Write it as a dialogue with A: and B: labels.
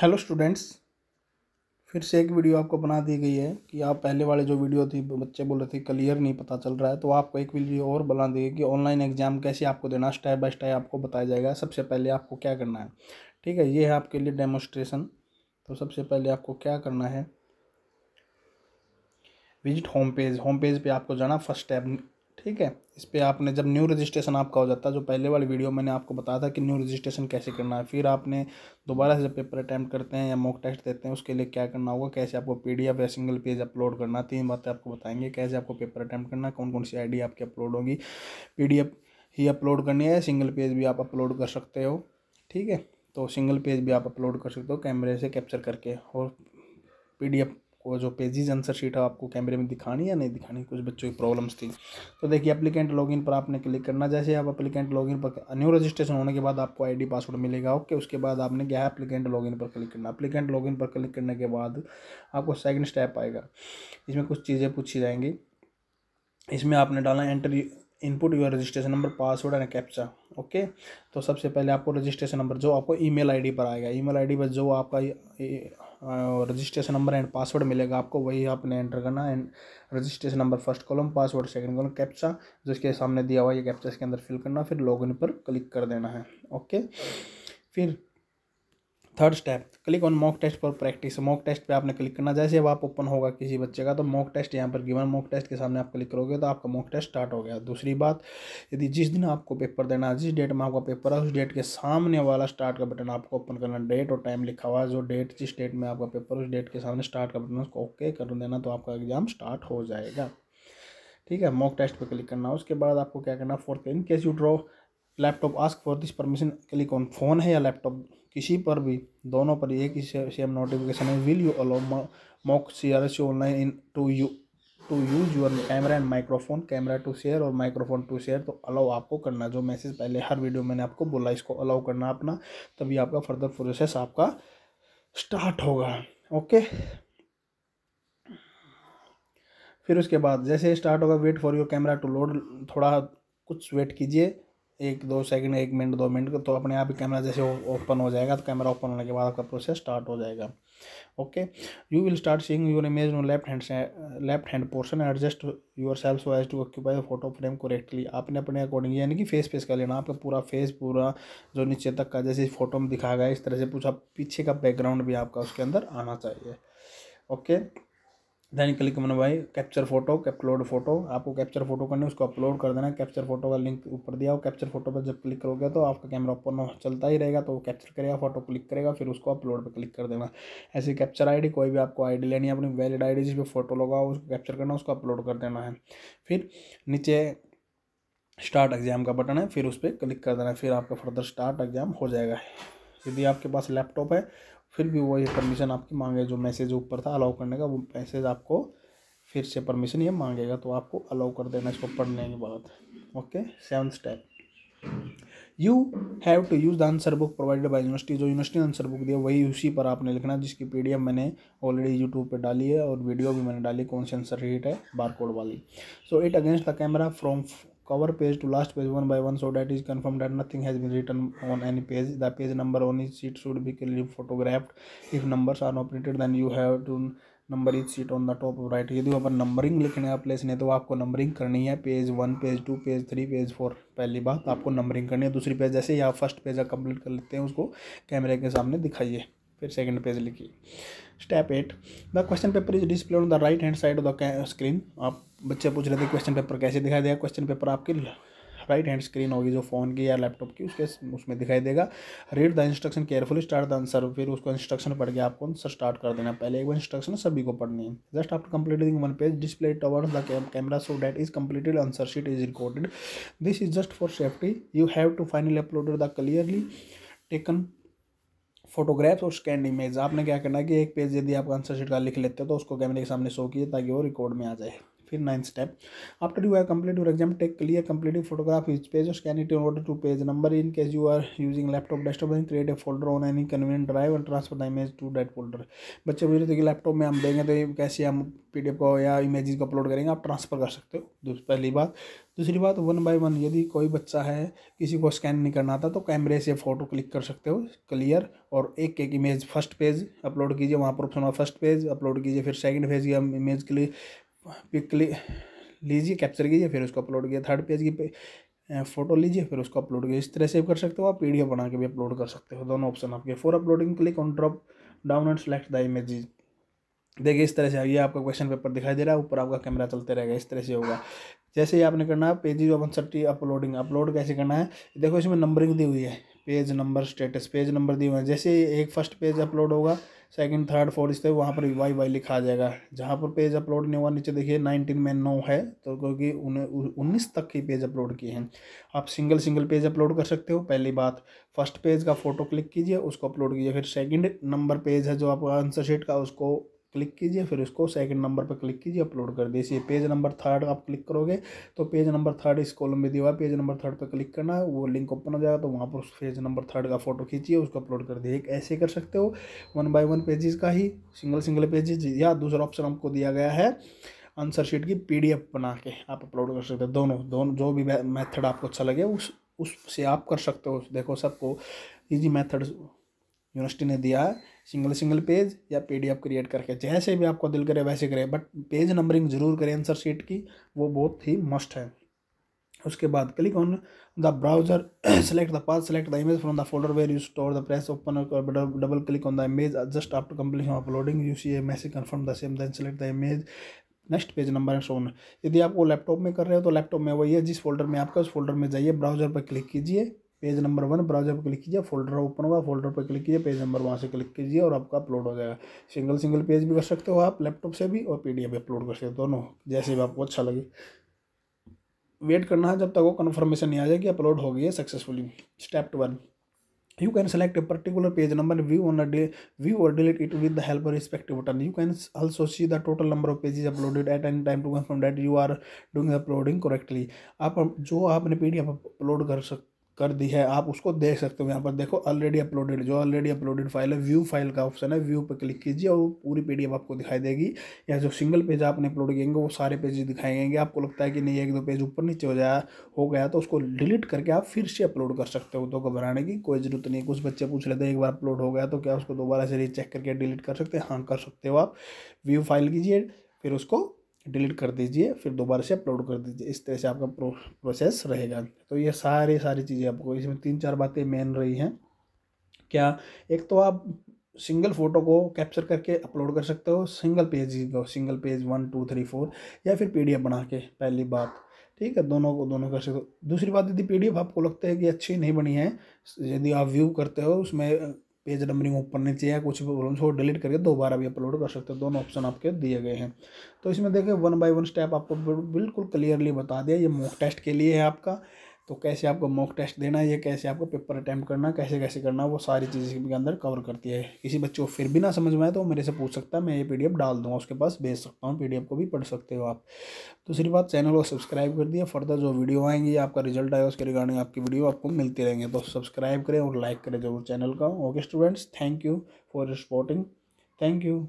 A: Hello students फिर से एक वीडियो आपको बना दी गई है कि आप पहले वाले जो वीडियो थी बच्चे बोल रहे थे क्लियर नहीं पता चल रहा है तो आपको एक वीडियो और बना दी गई कि ऑनलाइन एग्जाम कैसे आपको देना स्टेप बाय स्टेप आपको बताया जाएगा सबसे पहले आपको क्या करना है ठीक है ये है आपके लिए डेमोस्ट्रेशन तो सबसे पहले आपको क्या करना है visit home page home page पर आपको जाना फर्स्ट स्टेप ठीक है इस पर आपने जब न्यू रजिस्ट्रेशन आपका हो जाता है जो पहले वाली वीडियो मैंने आपको बताया था कि न्यू रजिस्ट्रेशन कैसे करना है फिर आपने दोबारा से जब पेपर अटैम्प्ट करते हैं या मॉक टेस्ट देते हैं उसके लिए क्या करना होगा कैसे आपको एफ या सिंगल पेज अपलोड करना तीन बातें आपको बताएंगे कैसे आपको पेपर अटैम्प्ट करना कौन कौन सी डी आपकी अपलोड होगी एफ ही अपलोड करनी है सिंगल पेज भी आप अपलोड कर सकते हो ठीक है तो सिंगल पेज भी आप अपलोड कर सकते हो कैमरे से कैप्चर करके और पीडीएफ आपको जो पेजेज आंसर शीट है आपको कैमरे में दिखानी या नहीं दिखानी कुछ बच्चों की प्रॉब्लम्स थी तो देखिए अपलिकेंट लॉगिन पर आपने क्लिक करना जैसे आप अप्लीकेंट लॉगिन पर न्यू रजिस्ट्रेशन होने के बाद आपको आईडी पासवर्ड मिलेगा ओके उसके बाद आपने क्या है अपलिकेंट लॉगिन पर क्लिक करना अप्लीकेंट लॉगिन पर क्लिक करने के बाद आपको सेकेंड स्टेप आएगा इसमें कुछ चीज़ें पूछी जाएंगी इसमें आपने डाला enter input your registration number password and captcha okay तो सबसे पहले आपको रजिस्ट्रेशन नंबर जो आपको ईमेल आईडी पर आएगा ईमेल आईडी पर जो आपका रजिस्ट्रेशन नंबर एंड पासवर्ड मिलेगा आपको वही आपने एंटर करना and registration number first column password second column captcha जिसके सामने दिया हुआ है ये कैप्चा इसके अंदर फिल करना फिर लॉगिन पर क्लिक कर देना है ओके फिर third step click on mock test for practice mock test पे आपने क्लिक करना जैसे अब आप ओपन होगा किसी बच्चे का तो मॉक टेस्ट यहाँ पर गिवन मॉक टेस्ट के सामने आप क्लिक करोगे तो आपका मॉक टेस्ट स्टार्ट हो गया दूसरी बात यदि जिस दिन आपको पेपर देना जिस डेट में आपका पेपर है उस डेट के सामने वाला स्टार्ट का बटन आपको ओपन करना डेट और टाइम लिखा हुआ जो डेट जिस डेट में आपका पेपर उस डेट के सामने स्टार्ट का बटन उसको ओके कर देना तो आपका एग्जाम स्टार्ट हो जाएगा ठीक है मॉक टेस्ट पर क्लिक करना उसके बाद आपको क्या करना fourth in case you draw laptop ask for this permission click on phone है या लैपटॉप किसी पर भी दोनों पर एक ही सेम नोटिफिकेशन है will you allow mock C R S online in to you to use your camera and microphone camera to share और माइक्रोफोन टू शेयर तो अलाउ आपको करना जो मैसेज पहले हर वीडियो मैंने आपको बोला इसको अलाउ करना अपना तभी आपका फर्दर प्रोसेस आपका स्टार्ट होगा ओके फिर उसके बाद जैसे स्टार्ट होगा wait for your camera to load थोड़ा कुछ वेट कीजिए एक दो सेकंड एक मिनट दो मिनट तो अपने आप ही कैमरा जैसे ओपन हो जाएगा तो कैमरा ओपन होने के बाद आपका प्रोसेस स्टार्ट हो जाएगा okay you will start seeing your image no left hand left hand portion adjust yourself so as to occupy the photo frame correctly आपने अपने अकॉर्डिंग यानी कि फेस फेस कर लेना आपका पूरा फेस पूरा जो नीचे तक का जैसे फोटो में दिखाया गया इस तरह से पूछा पीछे का बैकग्राउंड भी आपका उसके अंदर आना चाहिए ओके okay? देन क्लिक मन भाई कैप्चर फोटो अपलोड फोटो आपको कैप्चर फोटो करना है उसको अपलोड कर देना कैप्चर फोटो का लिंक ऊपर दिया हो कैप्चर फोटो पर जब क्लिक करोगे तो आपका कैमरा ऊपर ना चलता ही रहेगा तो वो कैप्चर करेगा फोटो क्लिक करेगा फिर उसको अपलोड पर क्लिक कर देना ऐसी कैप्चर आईडी कोई भी आपको आईडी लेनी है अपनी वैलिड आई जिस पर फोटो लगाओ उसको कैप्चर करना उसको अपलोड कर देना है फिर नीचे स्टार्ट एग्जाम का बटन है फिर उस पर क्लिक कर देना है फिर आपका फर्दर स्टार्ट एग्जाम हो जाएगा यदि आपके पास लैपटॉप है फिर भी वो ये परमिशन आपकी मांगे जो मैसेज ऊपर था अलाउ करने का वो मैसेज आपको फिर से परमिशन ये मांगेगा तो आपको अलाउ कर देना इसको पढ़ने के बाद okay seven step you have to use the answer book provided by university जो यूनिवर्सिटी ने आंसर बुक दिया वही उसी पर आपने लिखना जिसकी पी मैंने ऑलरेडी यूट्यूब पर डाली है और वीडियो भी मैंने डाली कौन सी आंसर रेट है बार वाली so it against the camera from cover page to last page one by one so that is confirmed that nothing has been written on any page the page number on each sheet should be clearly photographed if numbers are not printed then you have to number is seat on the top right यदि वहाँ पर numbering लिखने आप place नहीं तो आपको numbering करनी है page one page two page three page four पहली बात आपको नंबरिंग करनी है दूसरी पेज जैसे या फर्स्ट पेज आप कंप्लीट कर लेते हैं उसको कैमरे के सामने दिखाइए फिर सेकंड पेज लिखिए step eight the question paper is display on the right hand side of the screen आप बच्चे पूछ रहे थे क्वेश्चन पेपर कैसे दिखाई देगा क्वेश्चन पेपर आपके राइट हैंड स्क्रीन होगी जो फ़ोन की या लैपटॉप की उसके उसमें दिखाई देगा read the instruction carefully start the answer फिर उसको इंस्ट्रक्शन पढ़ के आपको आंसर स्टार्ट कर देना पहले एक बार इंस्ट्रक्शन सभी को पढ़नी है just after completing one page display towards the camera so that is completed answer sheet is recorded this is just for safety you have to finally uploaded the clearly taken photographs और scanned image आपने क्या करना है कि एक page यदि आप answer sheet का लिख लेते हैं तो उसको कैमरे के सामने शो किए ताकि वो रिकॉर्ड में आ जाए फिर ninth step after you are complete your exam take clear complete photograph is page और scan it in order to page number in case you are using laptop desktop in create a folder on any convenient drive and transfer the image to that folder बच्चे बोल रहे थे कि laptop में हम देंगे तो कैसे हम पी डी एफ को या इमेज को अपलोड करेंगे आप ट्रांसफर कर सकते हो तो पहली बात दूसरी बात वन बाय वन यदि कोई बच्चा है किसी को स्कैन नहीं करना आता तो कैमरे से फ़ोटो क्लिक कर सकते हो क्लियर और एक एक इमेज फर्स्ट पेज अपलोड कीजिए वहाँ पर ऑप्शन फर्स्ट पेज अपलोड कीजिए फिर सेकंड पेज की हम इमेज के लिए पिक लीजिए कैप्चर कीजिए फिर उसको अपलोड किया थर्ड पेज की पे, फ़ोटो लीजिए फिर उसको अपलोड कीजिए इस तरह सेव कर सकते हो आप पी बना के भी अपलोड कर सकते हो दोनों ऑप्शन आपके for uploading click on drop down and select the image देखिए इस तरह से आइए आपका क्वेश्चन पेपर दिखाई दे रहा है ऊपर आपका कैमरा चलते रहेगा इस तरह से होगा जैसे ही आपने करना है पेजेज ओपन सर्टी अपलोडिंग अपलोड कैसे करना है देखो इसमें नंबरिंग दी हुई है page number status page number दिए हुए हैं जैसे एक फर्स्ट पेज अपलोड होगा सेकंड थर्ड फोर्थ इस वहाँ पर वाई वाई लिखा आ जाएगा जहाँ पर पेज अपलोड नहीं हुआ नीचे देखिए नाइनटीन में नौ है तो क्योंकि उन्नीस तक ही पेज अपलोड किए हैं आप सिंगल सिंगल पेज अपलोड कर सकते हो पहली बात फर्स्ट पेज का फोटो क्लिक कीजिए उसको अपलोड कीजिए फिर सेकेंड नंबर पेज है जो आपका आंसर शीट का उसको क्लिक कीजिए फिर उसको सेकंड नंबर पर क्लिक कीजिए अपलोड कर दीजिए पेज नंबर थर्ड आप क्लिक करोगे तो पेज नंबर थर्ड इस कॉलम में दिया हुआ पेज नंबर थर्ड पर क्लिक करना है वो लिंक ओपन हो जाएगा तो वहाँ पर उस पेज नंबर थर्ड का फोटो खींचिए उसको अपलोड कर दिए एक ऐसे कर सकते हो वन बाय वन पेजेस का ही सिंगल सिंगल पेजेस या दूसरा ऑप्शन आपको दिया गया है आंसर शीट की पीडीएफ बना के आप अपलोड कर सकते हो दोनों दोनों जो भी मेथड आपको अच्छा लगे उस उससे आप कर सकते हो देखो सबको इजी मेथड यूनिवर्सिटी ने दिया है सिंगल सिंगल पेज या पी डी एफ क्रिएट करके जैसे भी आपको दिल करे वैसे करें बट पेज नंबरिंग ज़रूर करें आंसर शीट की वो बहुत ही मस्ट है उसके बाद click on the browser select the path select the image from the folder where you store the press open double click on the image just after completion uploading you see a message confirm the same then select the image next page number है सोन यदि आप वो laptop में कर रहे हो तो लैपटॉप में वही है जिस फोल्डर में आपका उस फोल्डर में जाइए ब्राउजर पर क्लिक कीजिए पेज नंबर वन ब्राउजर पर क्लिक कीजिए फोल्डर ओपन हुआ फोल्डर पर क्लिक कीजिए पेज नंबर वहाँ से क्लिक कीजिए और आपका अपलोड हो जाएगा सिंगल सिंगल पेज भी कर सकते हो आप लैपटॉप से भी और पीडीएफ डी अपलोड कर सकते हो दोनों जैसे भी आपको अच्छा लगे वेट करना है जब तक वो कन्फर्मेशन नहीं आ जाएगी अपलोड हो गई है successfully step one you can select a particular page number view on a day view और delete it with the help of respective button you can also see the total number of pages uploaded at any time to confirm that you are doing uploading correctly आप जो आपने P D F upload कर सक कर दी है आप उसको देख सकते हो यहाँ पर देखो ऑलरेडी अपलोडेड जो ऑलरेडी अपलोडेड फाइल है व्यू फाइल का ऑप्शन है व्यू पर क्लिक कीजिए और वो पूरी पी आपको दिखाई देगी या जो सिंगल पेज आपने अपलोड किएंगे वो सारे पेज दिखाई देंगे आपको लगता है कि नहीं एक दो पेज ऊपर नीचे हो जाए हो गया तो उसको डिलीट करके आप फिर से अपलोड कर सकते हो तो घबराने की कोई ज़रूरत नहीं कुछ बच्चे पूछ रहे थे एक बार अपलोड हो गया तो क्या उसको दोबारा से रीचेक करके डिलीट कर सकते हैं हाँ कर सकते हो आप व्यू फाइल कीजिए फिर उसको डिलीट कर दीजिए फिर दोबारा से अपलोड कर दीजिए इस तरह से आपका प्रो, प्रोसेस रहेगा तो ये सारे सारी चीज़ें आपको इसमें तीन चार बातें मेन रही हैं क्या एक तो आप सिंगल फ़ोटो को कैप्चर करके अपलोड कर सकते हो सिंगल पेज को single page one two three four या फिर पी बना के पहली बात ठीक है दोनों को दोनों कर सकते हो दूसरी बात यदि पी आपको लगता है कि अच्छी नहीं बनी है यदि आप व्यू करते हो उसमें पेज नंबरिंग ऊपर नीचे या कुछ प्रॉब्लम्स हो डिलीट करके दोबारा भी अपलोड कर सकते हो दोनों ऑप्शन आपके दिए गए हैं तो इसमें देखिए वन बाय वन स्टेप आपको बिल्कुल क्लियरली बता दिया ये मॉक टेस्ट के लिए है आपका तो कैसे आपको मॉक टेस्ट देना है या कैसे आपको पेपर अटैम्प्ट करना कैसे कैसे करना वो सारी चीज़ें के अंदर कवर करती है किसी बच्चे को फिर भी ना समझ में आए तो मेरे से पूछ सकता है मैं ये पी डाल दूँगा उसके पास भेज सकता हूँ पी को भी पढ़ सकते हो आप दूसरी बात चैनल को सब्सक्राइब कर दिया फर्दर जो वीडियो आएंगे आपका रिजल्ट आएगा उसके रिगार्डिंग आपकी वीडियो आपको मिलती रहेंगे तो सब्सक्राइब करें और लाइक करें जरूर चैनल का okay students thank you for supporting thank you